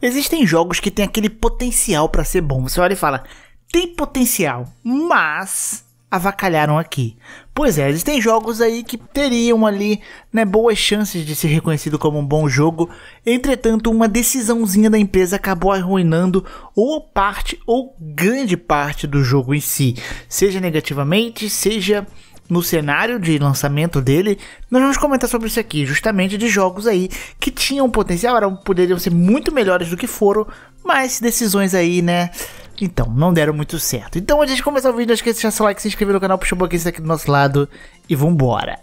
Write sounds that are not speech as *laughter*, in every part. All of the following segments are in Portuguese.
Existem jogos que tem aquele potencial para ser bom. Você olha e fala, tem potencial, mas avacalharam aqui. Pois é, existem jogos aí que teriam ali né, boas chances de ser reconhecido como um bom jogo, entretanto, uma decisãozinha da empresa acabou arruinando ou parte ou grande parte do jogo em si, seja negativamente, seja no cenário de lançamento dele, nós vamos comentar sobre isso aqui, justamente de jogos aí que tinham potencial, eram, poderiam ser muito melhores do que foram, mas decisões aí, né? Então, não deram muito certo. Então, antes de começar o vídeo, não esqueça de deixar seu like, se inscrever no canal, puxa o boquinho aqui do nosso lado e vambora!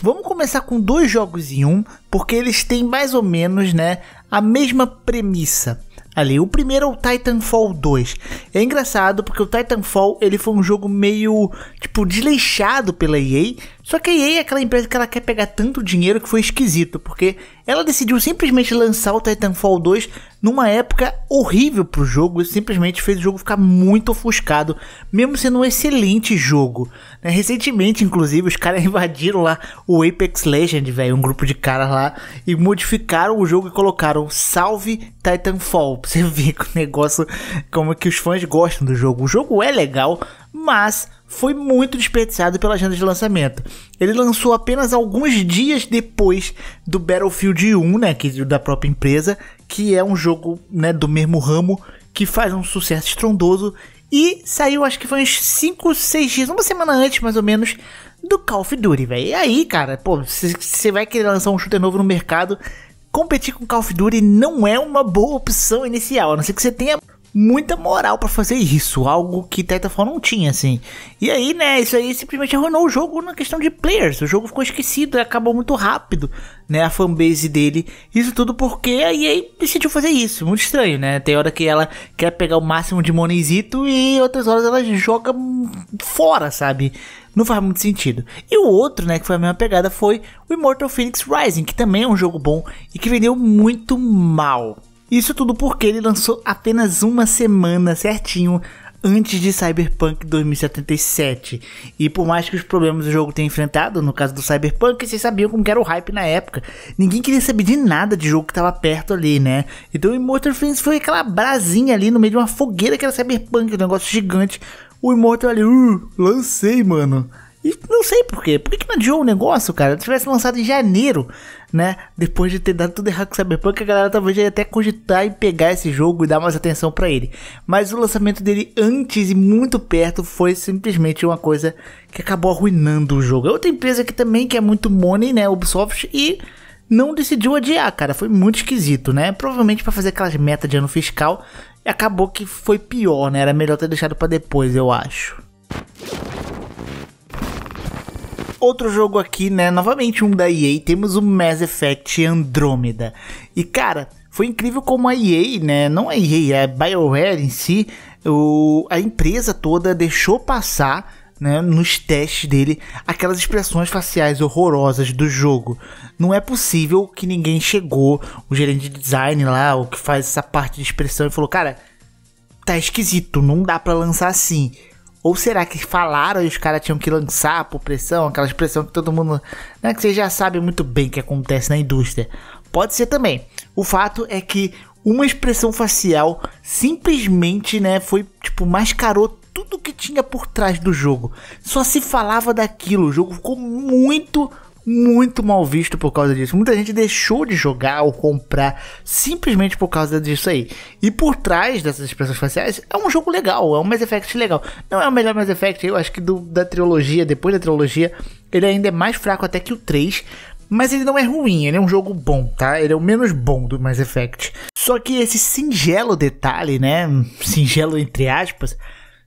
Vamos começar com dois jogos em um, porque eles têm mais ou menos, né, a mesma premissa ali. O primeiro é o Titanfall 2. É engraçado porque o Titanfall ele foi um jogo meio tipo desleixado pela EA, só que a EA é aquela empresa que ela quer pegar tanto dinheiro que foi esquisito, porque ela decidiu simplesmente lançar o Titanfall 2 numa época horrível pro jogo e simplesmente fez o jogo ficar muito ofuscado, mesmo sendo um excelente jogo. Né? Recentemente, inclusive, os caras *laughs* invadiram lá o Apex Legend, velho, um grupo de caras lá, e modificaram o jogo e colocaram Salve Titanfall, pra você *laughs* ver que o negócio, como é que os fãs gostam do jogo. O jogo é legal, mas foi muito desperdiçado pela agenda de lançamento. Ele lançou apenas alguns dias depois do Battlefield 1, né, que da própria empresa, que é um jogo, né, do mesmo ramo que faz um sucesso estrondoso e saiu acho que foi uns 5, 6 dias, uma semana antes mais ou menos do Call of Duty, velho. E aí, cara, pô, você vai querer lançar um shooter novo no mercado, competir com Call of Duty não é uma boa opção inicial, a não ser que você tenha muita moral para fazer isso, algo que Titanfall não tinha, assim. E aí, né, isso aí simplesmente arruinou o jogo na questão de players, o jogo ficou esquecido, acabou muito rápido, né, a fanbase dele, isso tudo porque a EA decidiu fazer isso, muito estranho, né, tem hora que ela quer pegar o máximo de monezito e outras horas ela joga fora, sabe, não faz muito sentido. E o outro, né, que foi a mesma pegada, foi o Immortal Phoenix Rising, que também é um jogo bom e que vendeu muito mal, isso tudo porque ele lançou apenas uma semana certinho antes de Cyberpunk 2077. E por mais que os problemas do jogo tenha enfrentado, no caso do Cyberpunk, vocês sabiam como era o hype na época. Ninguém queria saber de nada de jogo que estava perto ali, né? Então Immortal Friends foi aquela brasinha ali no meio de uma fogueira que era Cyberpunk, um negócio gigante. O Immortal ali, uh, lancei, mano. E não sei porquê. Por que, que não adiou o negócio, cara? Se tivesse lançado em janeiro, né? Depois de ter dado tudo errado com o Cyberpunk, a galera talvez ia até cogitar e pegar esse jogo e dar mais atenção para ele. Mas o lançamento dele antes e muito perto foi simplesmente uma coisa que acabou arruinando o jogo. É outra empresa que também quer muito money, né? Ubisoft e não decidiu adiar, cara. Foi muito esquisito, né? Provavelmente para fazer aquelas metas de ano fiscal, acabou que foi pior, né? Era melhor ter deixado para depois, eu acho. Outro jogo aqui, né? Novamente um da EA, temos o Mass Effect Andromeda. E cara, foi incrível como a EA, né? Não a EA, é BioWare em si, o, a empresa toda deixou passar né, nos testes dele aquelas expressões faciais horrorosas do jogo. Não é possível que ninguém chegou, o gerente de design lá, o que faz essa parte de expressão, e falou: Cara, tá esquisito, não dá para lançar assim. Ou será que falaram e os caras tinham que lançar por pressão, aquela expressão que todo mundo. Né, que você já sabe muito bem que acontece na indústria. Pode ser também. O fato é que uma expressão facial simplesmente, né, foi tipo, mascarou tudo que tinha por trás do jogo. Só se falava daquilo. O jogo ficou muito, muito mal visto por causa disso. Muita gente deixou de jogar ou comprar simplesmente por causa disso aí. E por trás dessas expressões faciais é um jogo legal, é um Mass Effect legal. Não é o melhor Mass Effect, eu acho que do, da trilogia, depois da trilogia, ele ainda é mais fraco até que o 3. Mas ele não é ruim, ele é um jogo bom, tá? Ele é o menos bom do Mass Effect. Só que esse singelo detalhe, né? Singelo entre aspas,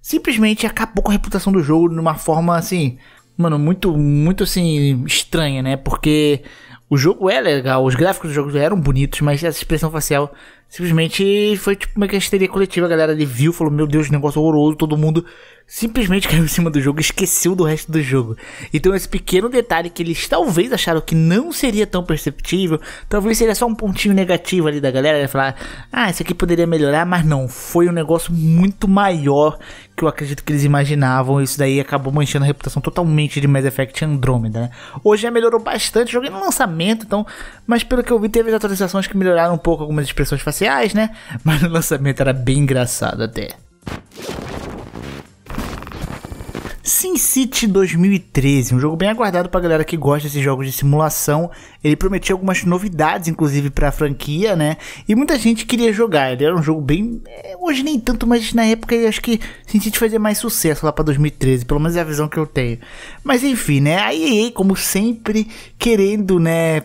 simplesmente acabou com a reputação do jogo de uma forma assim mano, muito, muito assim, estranha, né? Porque o jogo é legal, os gráficos do jogo eram bonitos, mas essa expressão facial Simplesmente foi tipo uma histeria coletiva, a galera ali viu, falou, meu Deus, negócio horroroso, todo mundo simplesmente *laughs* caiu em cima do jogo, esqueceu do resto do jogo. Então esse pequeno detalhe que eles talvez acharam que não seria tão perceptível, talvez seria só um pontinho negativo ali da galera, ia né? falar, ah, isso aqui poderia melhorar, mas não, foi um negócio muito maior que eu acredito que eles imaginavam, isso daí acabou manchando a reputação totalmente de Mass Effect Andromeda, né? Hoje já melhorou bastante, joguei no lançamento, então, mas pelo que eu vi, teve as atualizações que melhoraram um pouco algumas expressões faciais, espaciais, né? Mas o lançamento era bem engraçado até. SimCity 2013, um jogo bem aguardado pra galera que gosta desses jogos de simulação. Ele prometia algumas novidades, inclusive, pra franquia, né? E muita gente queria jogar. Ele era um jogo bem. Eh, hoje nem tanto, mas na época acho que Sin City fazia mais sucesso lá pra 2013, pelo menos é a visão que eu tenho. Mas enfim, né? A EA, como sempre, querendo, né?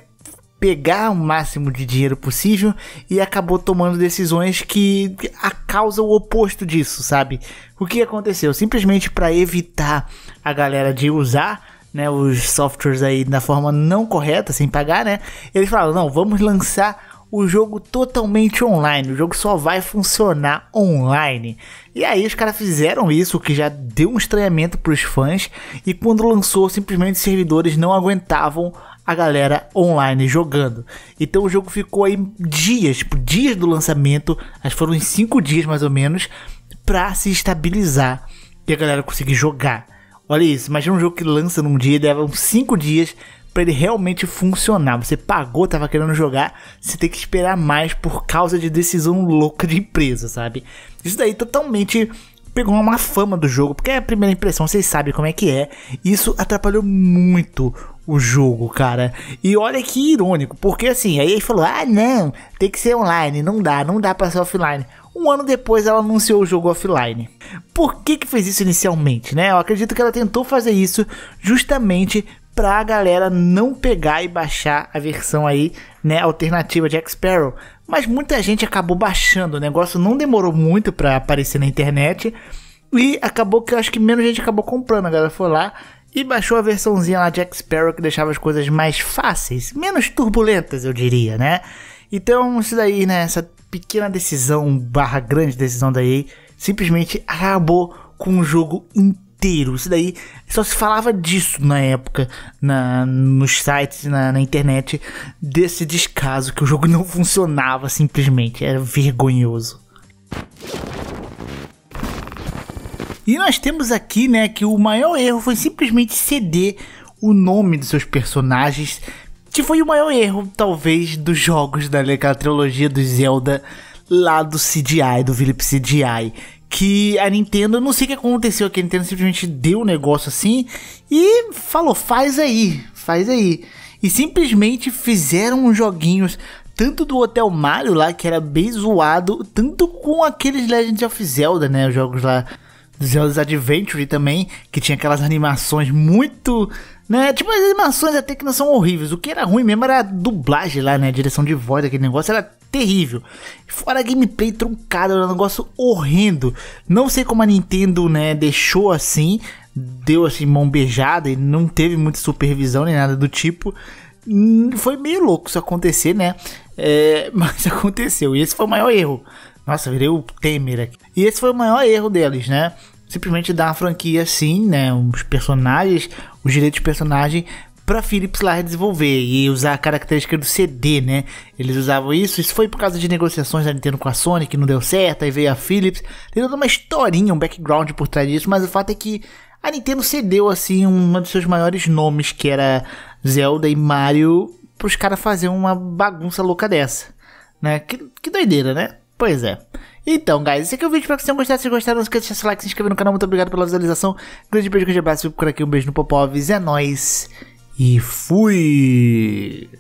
pegar o máximo de dinheiro possível e acabou tomando decisões que a causa o oposto disso, sabe? O que aconteceu? Simplesmente para evitar a galera de usar né, os softwares aí na forma não correta, sem pagar, né? Eles falaram: não, vamos lançar o jogo totalmente online. O jogo só vai funcionar online. E aí os caras fizeram isso, que já deu um estranhamento para os fãs. E quando lançou, simplesmente os servidores não aguentavam a galera online jogando. Então o jogo ficou aí dias, tipo, dias do lançamento, acho que foram uns 5 dias mais ou menos, para se estabilizar e a galera conseguir jogar. Olha isso, imagina um jogo que lança num dia e leva uns 5 dias para ele realmente funcionar. Você pagou, tava querendo jogar, você tem que esperar mais por causa de decisão louca de empresa, sabe? Isso daí totalmente pegou uma fama do jogo, porque é a primeira impressão, vocês sabem como é que é. Isso atrapalhou muito o jogo, cara. E olha que irônico, porque assim, aí ele falou: "Ah, não, tem que ser online, não dá, não dá para ser offline". Um ano depois ela anunciou o jogo offline. Por que que fez isso inicialmente, né? Eu acredito que ela tentou fazer isso justamente pra galera não pegar e baixar a versão aí, né, alternativa de X-Sparrow. Mas muita gente acabou baixando, o negócio não demorou muito para aparecer na internet e acabou que eu acho que menos gente acabou comprando, a galera foi lá e baixou a versãozinha lá de X-Sparrow que deixava as coisas mais fáceis, menos turbulentas, eu diria, né? Então, isso daí, né, essa pequena decisão barra grande decisão daí simplesmente acabou com um jogo inteiro inteiro. Isso daí só se falava disso na época, na, nos sites, na, na internet, desse descaso que o jogo *laughs* não funcionava simplesmente. Era vergonhoso. E nós temos aqui, né, que o maior erro foi simplesmente ceder o nome dos seus personagens, que foi o maior erro, talvez, dos jogos da trilogia do Zelda lá do CDI, do Philips CDI, que a Nintendo, não sei o que aconteceu, que a Nintendo simplesmente deu um negócio assim e falou: faz aí, faz aí. E simplesmente fizeram uns joguinhos, tanto do Hotel Mario lá, que era bem zoado, tanto com aqueles Legend of Zelda, né? Os jogos lá do Zelda's Adventure também, que tinha aquelas animações muito. Né? Tipo, as animações até que não são horríveis. O que era ruim mesmo era a dublagem lá, né? A direção de voz daquele negócio era terrível. Fora gameplay truncada, um negócio horrendo. Não sei como a Nintendo, né, deixou assim, deu assim mão beijada e não teve muita supervisão nem nada do tipo. Hum, foi meio louco isso acontecer, né? É, *laughs* mas aconteceu. E esse foi o maior erro. Nossa, virei o Temer aqui. E esse foi o maior erro deles, né? Simplesmente dar uma franquia assim, né? Os personagens, os direitos de personagem para Philips lá desenvolver e usar a característica do CD, né? Eles usavam isso. Isso foi por causa de negociações da Nintendo com a Sony que não deu certo, aí veio a Philips. Tem toda uma historinha, um background por trás disso, mas o fato é que a Nintendo cedeu assim um dos seus maiores nomes, que era Zelda e Mario, para os caras fazer uma bagunça louca dessa, né? Que, que doideira, né? Pois é. Então, guys, esse aqui é o vídeo. Espero que vocês tenham gostado. Se gostaram, não esqueça de deixar seu like, se inscrever no canal. Muito obrigado pela visualização. Grande beijo, grande abraço. Fico por aqui. Um beijo no Popovs. É nóis e fui!